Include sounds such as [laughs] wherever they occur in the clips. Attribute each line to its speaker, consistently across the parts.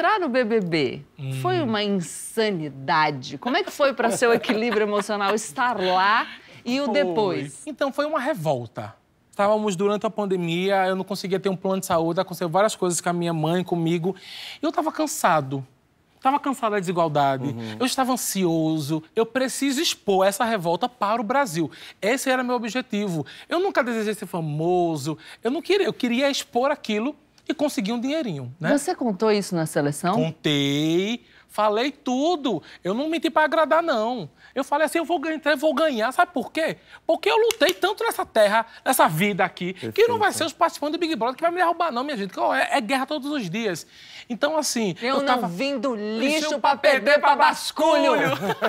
Speaker 1: entrar no BBB hum. foi uma insanidade. Como é que foi para seu equilíbrio emocional estar lá e o foi. depois?
Speaker 2: Então, foi uma revolta. Estávamos durante a pandemia, eu não conseguia ter um plano de saúde, aconteceu várias coisas com a minha mãe, comigo. E eu estava cansado. Estava cansado da desigualdade, uhum. eu estava ansioso, eu preciso expor essa revolta para o Brasil. Esse era meu objetivo. Eu nunca desejei ser famoso, eu não queria, eu queria expor aquilo e consegui um dinheirinho, né?
Speaker 1: Você contou isso na seleção?
Speaker 2: Contei. Falei tudo. Eu não menti para agradar, não. Eu falei assim, eu vou ganhar, vou ganhar. Sabe por quê? Porque eu lutei tanto nessa terra, nessa vida aqui, Perfeito. que não vai ser os participantes do Big Brother que vai me derrubar, não, minha gente. É, é guerra todos os dias. Então, assim... Eu, eu tava... não vim do lixo para perder para basculho.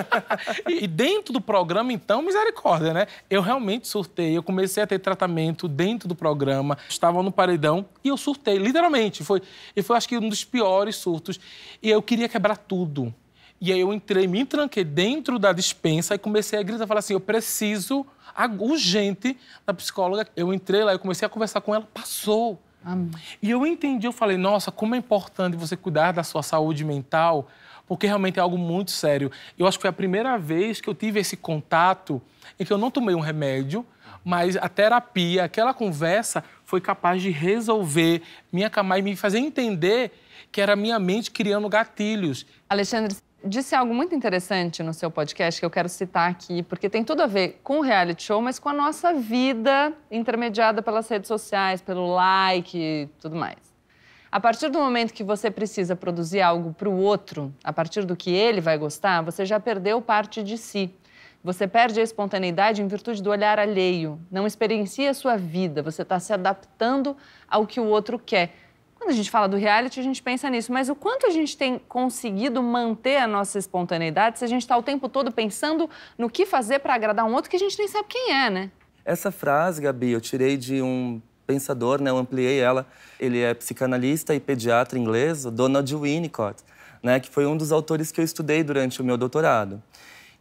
Speaker 2: [laughs] e, e dentro do programa, então, misericórdia, né? Eu realmente surtei. Eu comecei a ter tratamento dentro do programa. Estava no paredão e eu surtei, literalmente. Foi, e foi, acho que, um dos piores surtos. E eu queria quebrar tudo tudo. E aí eu entrei, me tranquei dentro da dispensa e comecei a gritar, falar assim, eu preciso urgente da psicóloga. Eu entrei lá, eu comecei a conversar com ela, passou. Amém. E eu entendi, eu falei, nossa, como é importante você cuidar da sua saúde mental, porque realmente é algo muito sério. Eu acho que foi a primeira vez que eu tive esse contato em que eu não tomei um remédio, mas a terapia, aquela conversa foi capaz de resolver minha camada e me fazer entender que era minha mente criando gatilhos.
Speaker 1: Alexandre, disse algo muito interessante no seu podcast que eu quero citar aqui, porque tem tudo a ver com o reality show, mas com a nossa vida intermediada pelas redes sociais, pelo like e tudo mais. A partir do momento que você precisa produzir algo para o outro, a partir do que ele vai gostar, você já perdeu parte de si. Você perde a espontaneidade em virtude do olhar alheio, não experiencia a sua vida, você está se adaptando ao que o outro quer. Quando a gente fala do reality, a gente pensa nisso, mas o quanto a gente tem conseguido manter a nossa espontaneidade se a gente está o tempo todo pensando no que fazer para agradar um outro que a gente nem sabe quem é, né?
Speaker 3: Essa frase, Gabi, eu tirei de um pensador, né? Eu ampliei ela. Ele é psicanalista e pediatra inglês, o Donald Winnicott, né? Que foi um dos autores que eu estudei durante o meu doutorado.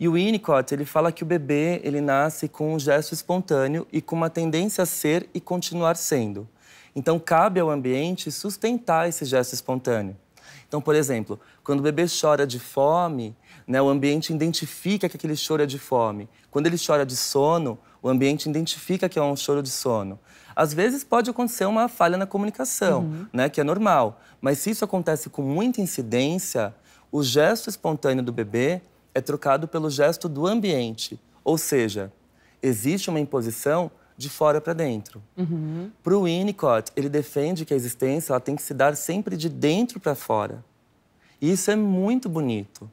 Speaker 3: E o Winnicott, ele fala que o bebê, ele nasce com um gesto espontâneo e com uma tendência a ser e continuar sendo. Então, cabe ao ambiente sustentar esse gesto espontâneo. Então, por exemplo, quando o bebê chora de fome, né, o ambiente identifica que aquele choro é de fome. Quando ele chora de sono, o ambiente identifica que é um choro de sono. Às vezes pode acontecer uma falha na comunicação, uhum. né, que é normal. Mas se isso acontece com muita incidência, o gesto espontâneo do bebê é trocado pelo gesto do ambiente, ou seja, existe uma imposição de fora para dentro. Uhum. Para o Winnicott, ele defende que a existência ela tem que se dar sempre de dentro para fora. E isso é muito bonito,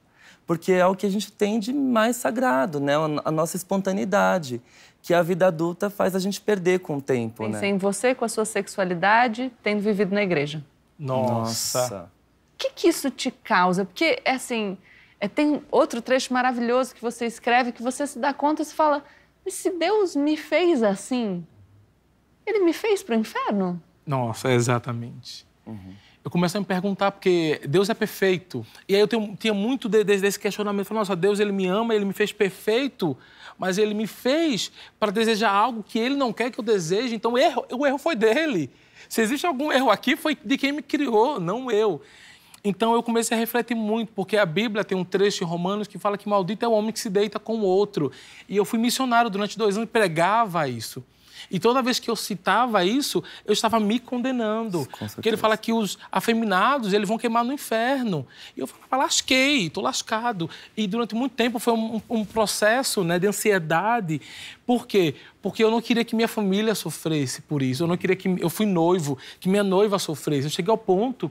Speaker 3: porque é o que a gente tem de mais sagrado, né? A nossa espontaneidade, que a vida adulta faz a gente perder com o tempo, Pensei né?
Speaker 1: em você com a sua sexualidade, tendo vivido na igreja.
Speaker 3: Nossa.
Speaker 1: O que, que isso te causa? Porque é assim, é, tem outro trecho maravilhoso que você escreve que você se dá conta e se fala: se Deus me fez assim, ele me fez para o inferno?
Speaker 2: Nossa, exatamente. Uhum. Eu começo a me perguntar, porque Deus é perfeito. E aí eu tenho, tinha muito de, de, desse questionamento. Eu nossa, Deus, ele me ama, ele me fez perfeito, mas ele me fez para desejar algo que ele não quer que eu deseje. Então, erro, o erro foi dele. Se existe algum erro aqui, foi de quem me criou, não eu. Então eu comecei a refletir muito, porque a Bíblia tem um trecho em Romanos que fala que maldito é o homem que se deita com o outro. E eu fui missionário durante dois anos e pregava isso. E toda vez que eu citava isso, eu estava me condenando. Porque ele fala que os afeminados, eles vão queimar no inferno. E eu falava, lasquei, estou lascado. E durante muito tempo foi um, um, processo né, de ansiedade. Por quê? Porque eu não queria que minha família sofresse por isso. Eu não queria que... Eu fui noivo, que minha noiva sofresse. Eu cheguei ao ponto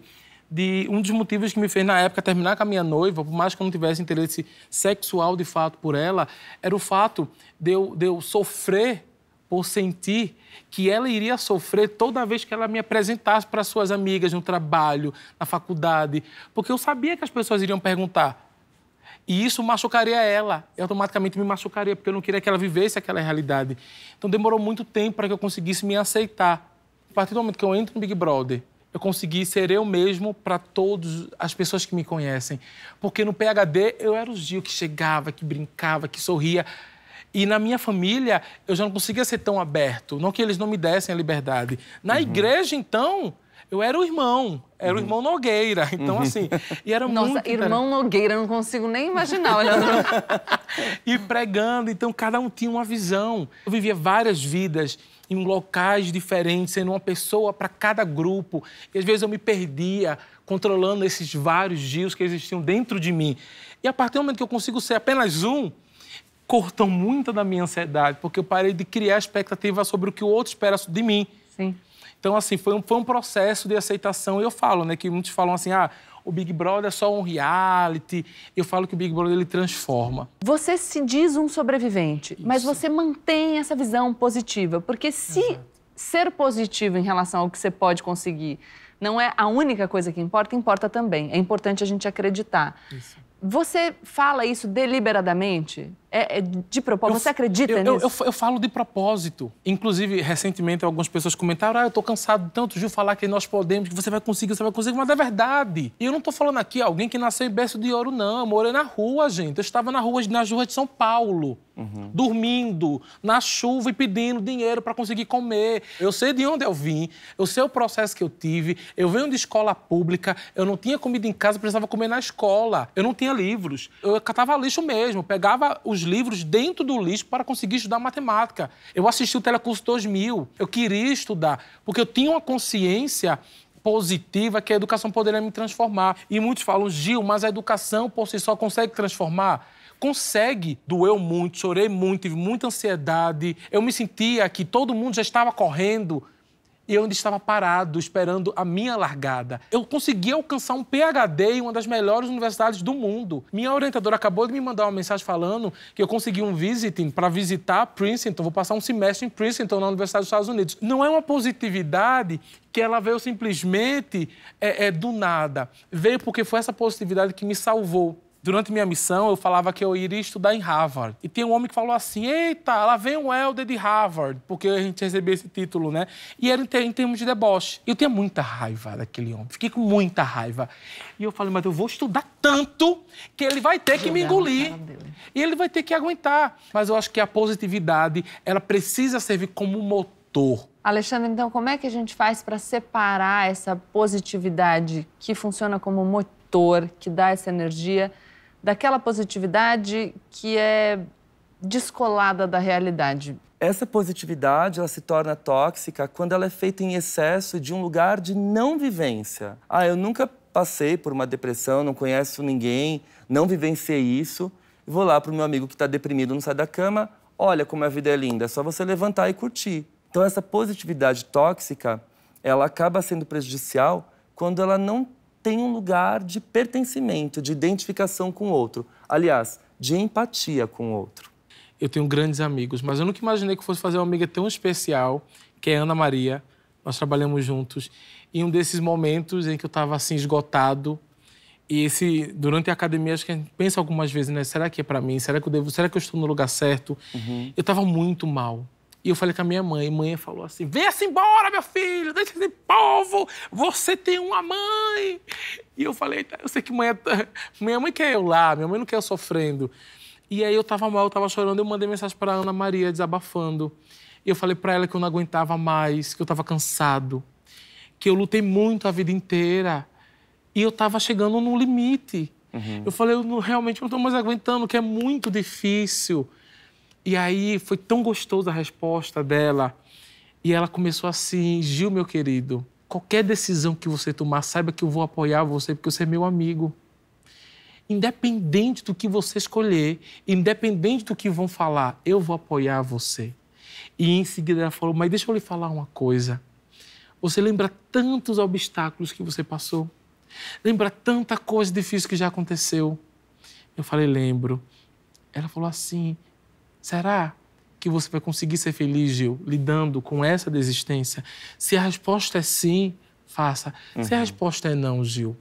Speaker 2: de um dos motivos que me fez, na época, terminar com a minha noiva, por mais que eu não tivesse interesse sexual de fato por ela, era o fato de eu, de eu sofrer por sentir que ela iria sofrer toda vez que ela me apresentasse para suas amigas no trabalho, na faculdade, porque eu sabia que as pessoas iriam perguntar. E isso machucaria ela, eu automaticamente me machucaria, porque eu não queria que ela vivesse aquela realidade. Então demorou muito tempo para que eu conseguisse me aceitar. A partir do momento que eu entro no Big Brother, eu consegui ser eu mesmo para todas as pessoas que me conhecem. Porque no PHD eu era o Gil que chegava, que brincava, que sorria. E na minha família eu já não conseguia ser tão aberto. Não que eles não me dessem a liberdade. Na uhum. igreja, então, eu era o irmão. Era uhum. o irmão Nogueira. [laughs] Então, assim, e era Nossa, muito... Nossa, irmão
Speaker 1: Nogueira, não consigo nem imaginar olhando...
Speaker 2: [laughs] e pregando, então cada um tinha uma visão. Eu vivia várias vidas em locais diferentes, sendo uma pessoa para cada grupo. E às vezes eu me perdia controlando esses vários dias que existiam dentro de mim. E a partir do momento que eu consigo ser apenas um, cortam muito da minha ansiedade, porque eu parei de criar expectativa sobre o que o outro espera de mim. Sim. Então, assim, foi um, foi um processo de aceitação. Eu falo, né, que muitos falam assim, ah, o Big Brother é só um reality. Eu falo que o Big Brother ele transforma.
Speaker 1: Você se diz um sobrevivente, Isso. mas você mantém essa visão positiva, porque se uhum. ser positivo em relação ao que você pode conseguir não é a única coisa que importa, importa também. É importante a gente acreditar. Isso. Você fala isso deliberadamente? É, é de propósito? Eu, você acredita eu, nisso?
Speaker 2: Eu, eu, falo de propósito. Inclusive, recentemente, algumas pessoas comentaram: ah, eu tô cansado tanto de falar que nós podemos, que você vai conseguir, você vai conseguir, mas é verdade. E eu não tô falando aqui alguém que nasceu em berço de ouro, não. Eu morei na rua, gente. Eu estava na rua, nas ruas de São Paulo. Uhum. Dormindo, na chuva e pedindo dinheiro para conseguir comer. Eu sei de onde eu vim, eu sei o processo que eu tive. Eu venho de escola pública, eu não tinha comida em casa, precisava comer na escola. Eu não tinha livros. Eu catava lixo mesmo, pegava os livros dentro do lixo para conseguir estudar matemática. Eu assisti o Telecurso 2000, eu queria estudar, porque eu tinha uma consciência positiva que a educação poderia me transformar. E muitos falam, Gil, mas a educação por si só consegue transformar? consegue doeu muito, chorei muito, tive muita ansiedade. Eu me sentia que todo mundo já estava correndo e eu ainda estava parado, esperando a minha largada. Eu consegui alcançar um PhD em uma das melhores universidades do mundo. Minha orientadora acabou de me mandar uma mensagem falando que eu consegui um visiting para visitar Princeton, vou passar um semestre em Princeton, na Universidade dos Estados Unidos. Não é uma positividade que ela veio simplesmente é, é, do nada. Veio porque foi essa positividade que me salvou Durante minha missão, eu falava que eu iria estudar em Harvard. E tem um homem que falou assim: Eita, lá vem um Helder de Harvard, porque a gente recebeu esse título, né? E era em termos de deboche. Eu tinha muita raiva daquele homem, fiquei com muita raiva. E eu falei: Mas eu vou estudar tanto que ele vai ter que me engolir. E ele vai ter que aguentar. Mas eu acho que a positividade, ela precisa servir como motor ator. Alexandre,
Speaker 1: então como é que a gente faz para separar essa positividade que funciona como motor, que dá essa energia, daquela positividade que é descolada da realidade? Essa
Speaker 3: positividade ela se torna tóxica quando ela é feita em excesso de um lugar de não vivência. Ah, eu nunca passei por uma depressão, não conheço ninguém, não vivenciei isso. Vou lá para o meu amigo que está deprimido, não sai da cama. Olha como a vida é linda, é só você levantar e curtir. Então, essa positividade tóxica, ela acaba sendo prejudicial quando ela não tem um lugar
Speaker 2: de pertencimento, de identificação com o outro. Aliás, de empatia com o outro. Eu tenho grandes amigos, mas eu nunca imaginei que fosse fazer uma amiga tão especial, que é Ana Maria. Nós trabalhamos juntos. E um desses momentos em que eu estava assim esgotado, e esse durante a academia acho que a gente pensa algumas vezes, né? Será que é para mim? Será que eu devo? Será que eu estou no lugar certo? Uhum. Eu estava muito mal. E eu falei com a minha mãe. Mãe falou assim: venha-se embora, meu filho, deixa esse povo, você tem uma mãe. E eu falei: tá, eu sei que mãe é... minha mãe quer eu lá, minha mãe não quer eu sofrendo. E aí eu tava mal, eu tava chorando, eu mandei mensagem para Ana Maria desabafando. E eu falei para ela que eu não aguentava mais, que eu tava cansado, que eu lutei muito a vida inteira e eu tava chegando no limite. Uhum. Eu falei, eu não, realmente não tô mais aguentando, que é muito difícil. E aí foi tão gostosa a resposta dela. E ela começou assim: Gil, meu querido, qualquer decisão que você tomar, saiba que eu vou apoiar você, porque você é meu amigo. Independente do que você escolher, independente do que vão falar, eu vou apoiar você. E em seguida ela falou: Mas deixa eu lhe falar uma coisa. Você lembra tantos obstáculos que você passou? Lembra tanta coisa difícil que já aconteceu? Eu falei: Lembro. Ela falou assim: Será que você vai conseguir ser feliz, Gil, lidando com essa desistência? Se a resposta é sim, faça. Uhum. Se a uhum. resposta é não, Gil,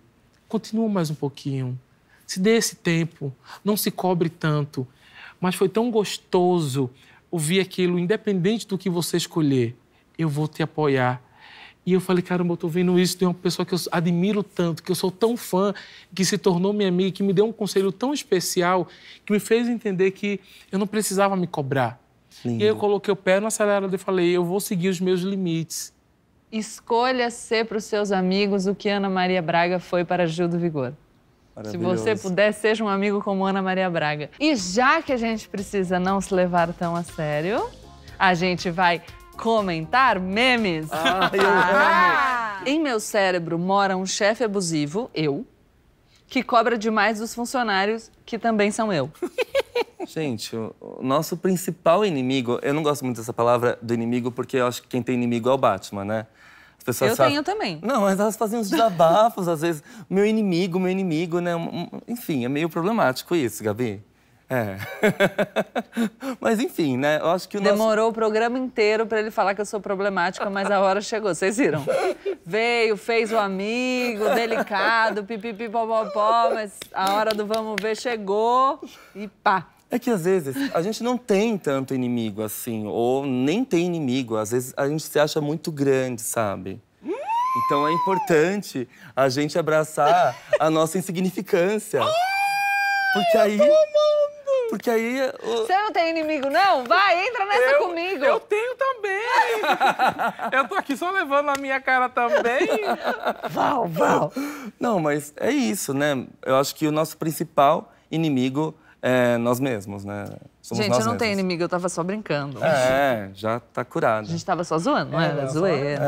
Speaker 2: continua mais um pouquinho. Se dê esse tempo, não se cobre tanto. Mas foi tão gostoso ouvir aquilo, independente do que você escolher. Eu vou te apoiar e eu falei, caramba, eu tô vendo isso de uma pessoa que eu admiro tanto, que eu sou tão fã, que se tornou minha amiga, que me deu um conselho tão especial, que me fez entender que eu não precisava me cobrar. Lindo. E eu coloquei o pé no acelerador e falei, eu vou seguir os meus limites.
Speaker 1: Escolha ser para os seus amigos o que Ana Maria Braga foi para Gil do Vigor. Se você puder, seja um amigo como Ana Maria Braga. E já que a gente precisa não se levar tão a sério, a gente vai comentar memes. Ah, [laughs] eu ah, amo. Ah! Em meu cérebro mora um chefe abusivo, eu, que cobra demais dos funcionários, que também são eu. [laughs]
Speaker 3: Gente, o nosso principal inimigo, eu não gosto muito dessa palavra do inimigo, porque eu acho que quem tem inimigo é o Batman, né? As pessoas eu tenho também. Não, mas elas fazem uns desabafos, às vezes, meu inimigo, meu inimigo, né? Enfim, é meio problemático isso, Gabi. É. [laughs] mas enfim, né? Eu acho que o Demorou nosso... o
Speaker 1: programa inteiro para ele falar que eu sou problemática, mas a hora chegou, vocês viram. Veio, fez o amigo, delicado, pipipi, popopó, mas a hora do vamos ver chegou e pá.
Speaker 3: É que às vezes a gente não tem tanto inimigo assim, ou nem tem inimigo. Às vezes a gente se acha muito grande, sabe? Então é importante a gente abraçar a nossa insignificância. Ah, Porque aí. Porque aí.
Speaker 1: Você não tem inimigo, não? Vai, entra nessa eu, comigo. Eu tenho também.
Speaker 2: eu tô aqui só levando a minha cara também.
Speaker 3: Val, Val. Não, mas é isso, né? Eu acho que o nosso principal inimigo é nós mesmos, né? Somos gente, eu não mesmos. tenho
Speaker 1: inimigo, eu tava só brincando. É,
Speaker 3: já tá curado. A gente
Speaker 1: tava só zoando, não é, era? Zoeira.